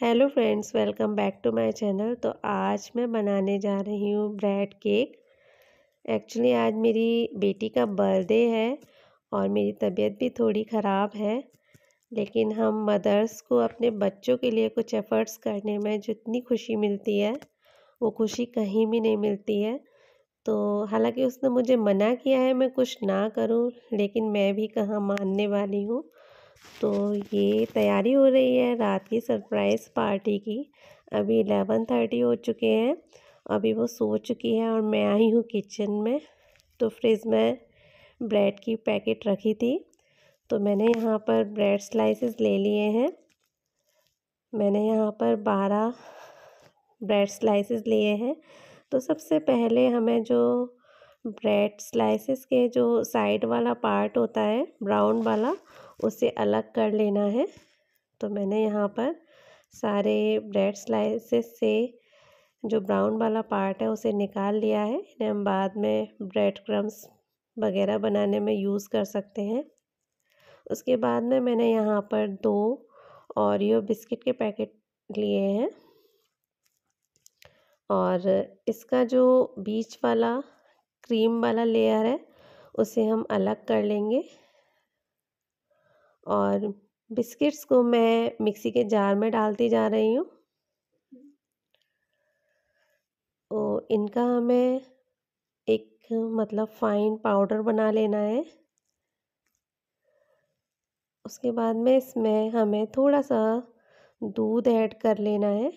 hello friends welcome back to my channel तो आज मैं बनाने जा रही हूँ ब्रेड केक एक्चुअली आज मेरी बेटी का बर्थडे है और मेरी तबीयत भी थोड़ी ख़राब है लेकिन हम मदर्स को अपने बच्चों के लिए कुछ एफ़र्ट्स करने में जितनी खुशी मिलती है वो खुशी कहीं भी नहीं मिलती है तो हालांकि उसने मुझे मना किया है मैं कुछ ना करूं लेकिन मैं भी कहाँ मानने वाली हूँ तो ये तैयारी हो रही है रात की सरप्राइज़ पार्टी की अभी एलेवन थर्टी हो चुके हैं अभी वो सो चुकी है और मैं आई हूँ किचन में तो फ्रिज में ब्रेड की पैकेट रखी थी तो मैंने यहाँ पर ब्रेड स्लाइसेस ले लिए हैं मैंने यहाँ पर बारह ब्रेड स्लाइसेस लिए हैं तो सबसे पहले हमें जो ब्रेड स्लाइसेस के जो साइड वाला पार्ट होता है ब्राउन वाला उसे अलग कर लेना है तो मैंने यहाँ पर सारे ब्रेड स्लाइसेस से जो ब्राउन वाला पार्ट है उसे निकाल लिया है इन्हें हम बाद में ब्रेड क्रम्स वगैरह बनाने में यूज़ कर सकते हैं उसके बाद में मैंने यहाँ पर दो ओरियो बिस्किट के पैकेट लिए हैं और इसका जो बीच वाला क्रीम वाला लेयर है उसे हम अलग कर लेंगे और बिस्किट्स को मैं मिक्सी के जार में डालती जा रही हूँ तो इनका हमें एक मतलब फाइन पाउडर बना लेना है उसके बाद में इसमें हमें थोड़ा सा दूध ऐड कर लेना है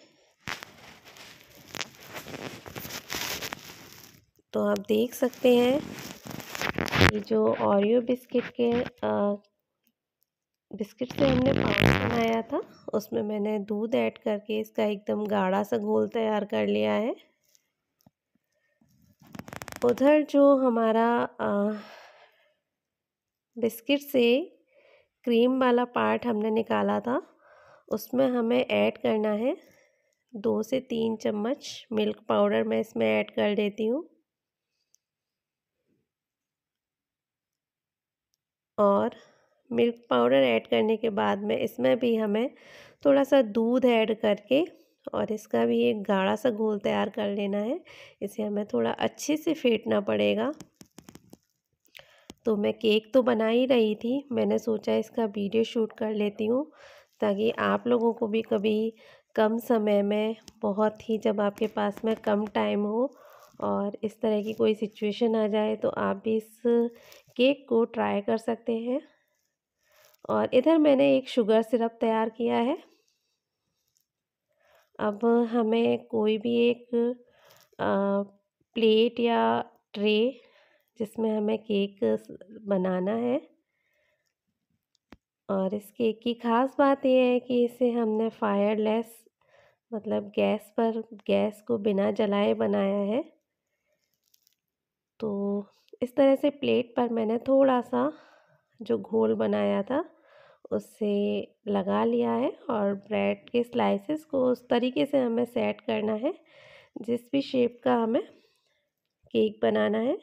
तो आप देख सकते हैं ये जो ओरियो बिस्किट के बिस्किट से हमने पाउच बनाया था उसमें मैंने दूध ऐड करके इसका एकदम गाढ़ा सा घोल तैयार कर लिया है उधर जो हमारा बिस्किट से क्रीम वाला पार्ट हमने निकाला था उसमें हमें ऐड करना है दो से तीन चम्मच मिल्क पाउडर मैं इसमें ऐड कर देती हूँ और मिल्क पाउडर ऐड करने के बाद में इसमें भी हमें थोड़ा सा दूध ऐड करके और इसका भी एक गाढ़ा सा घोल तैयार कर लेना है इसे हमें थोड़ा अच्छे से फेंटना पड़ेगा तो मैं केक तो बना ही रही थी मैंने सोचा इसका वीडियो शूट कर लेती हूँ ताकि आप लोगों को भी कभी कम समय में बहुत ही जब आपके पास में कम टाइम हो और इस तरह की कोई सिचुएशन आ जाए तो आप भी इस केक को ट्राई कर सकते हैं और इधर मैंने एक शुगर सिरप तैयार किया है अब हमें कोई भी एक प्लेट या ट्रे जिसमें हमें केक बनाना है और इस केक की ख़ास बात यह है कि इसे हमने फायरलेस मतलब गैस पर गैस को बिना जलाए बनाया है तो इस तरह से प्लेट पर मैंने थोड़ा सा जो घोल बनाया था उससे लगा लिया है और ब्रेड के स्लाइसेस को उस तरीके से हमें सेट करना है जिस भी शेप का हमें केक बनाना है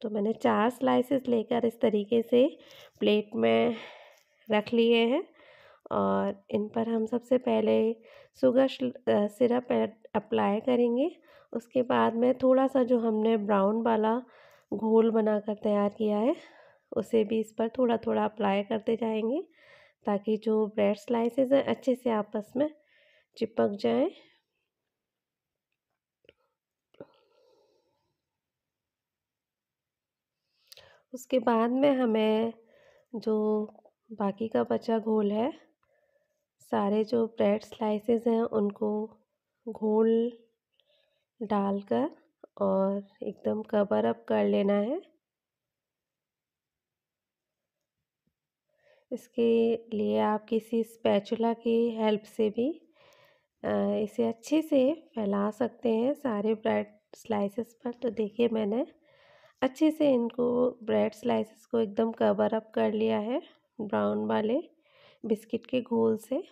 तो मैंने चार स्लाइसेस लेकर इस तरीके से प्लेट में रख लिए हैं और इन पर हम सबसे पहले शुगर सिरप अप्लाई करेंगे उसके बाद में थोड़ा सा जो हमने ब्राउन वाला घोल बनाकर तैयार किया है उसे भी इस पर थोड़ा थोड़ा अप्लाई करते जाएंगे ताकि जो ब्रेड स्लाइसेस हैं अच्छे से आपस में चिपक जाएं उसके बाद में हमें जो बाकी का बचा घोल है सारे जो ब्रेड स्लाइसेस हैं उनको घोल डालकर और एकदम कवर अप कर लेना है इसके लिए आप किसी स्पैचुला की हेल्प से भी इसे अच्छे से फैला सकते हैं सारे ब्रेड स्लाइसेस पर तो देखिए मैंने अच्छे से इनको ब्रेड स्लाइसेस को एकदम कवर अप कर लिया है ब्राउन वाले बिस्किट के घोल से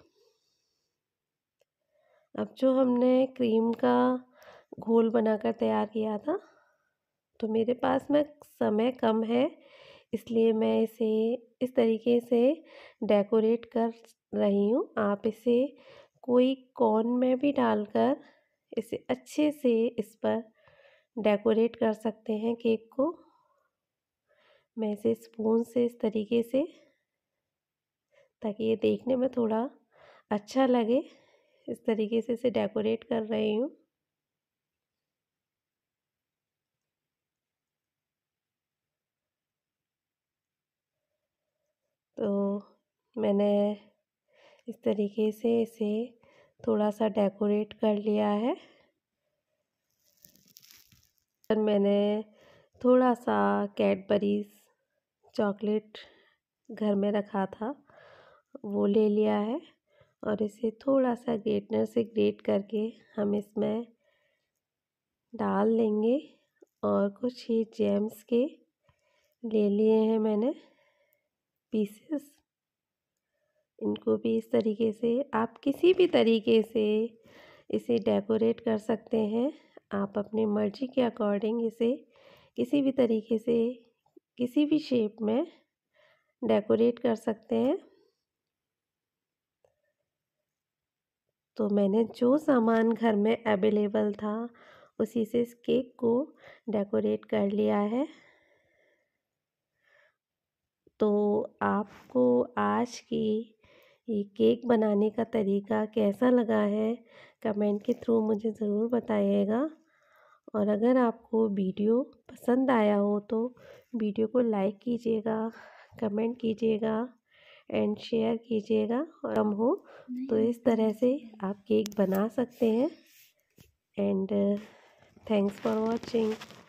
अब जो हमने क्रीम का घोल बनाकर तैयार किया था तो मेरे पास में समय कम है इसलिए मैं इसे इस तरीके से डेकोरेट कर रही हूँ आप इसे कोई कॉर्न में भी डालकर इसे अच्छे से इस पर डेकोरेट कर सकते हैं केक को मैं इसे स्पून से इस तरीके से ताकि ये देखने में थोड़ा अच्छा लगे इस तरीके से इसे डेकोरेट कर रही हूँ तो मैंने इस तरीके से इसे थोड़ा सा डेकोरेट कर लिया है और मैंने थोड़ा सा कैडबरीज चॉकलेट घर में रखा था वो ले लिया है और इसे थोड़ा सा ग्रेटनर से ग्रेट करके हम इसमें डाल लेंगे और कुछ ही जेम्स के ले लिए हैं मैंने पीसेस इनको भी इस तरीके से आप किसी भी तरीके से इसे डेकोरेट कर सकते हैं आप अपनी मर्जी के अकॉर्डिंग इसे किसी भी तरीके से किसी भी शेप में डेकोरेट कर सकते हैं तो मैंने जो सामान घर में अवेलेबल था उसी से इस केक को डेकोरेट कर लिया है तो आपको आज की ये केक बनाने का तरीका कैसा लगा है कमेंट के थ्रू मुझे ज़रूर बताइएगा और अगर आपको वीडियो पसंद आया हो तो वीडियो को लाइक कीजिएगा कमेंट कीजिएगा एंड शेयर कीजिएगा और कम हो तो इस तरह से आप केक बना सकते हैं एंड थैंक्स फॉर वॉचिंग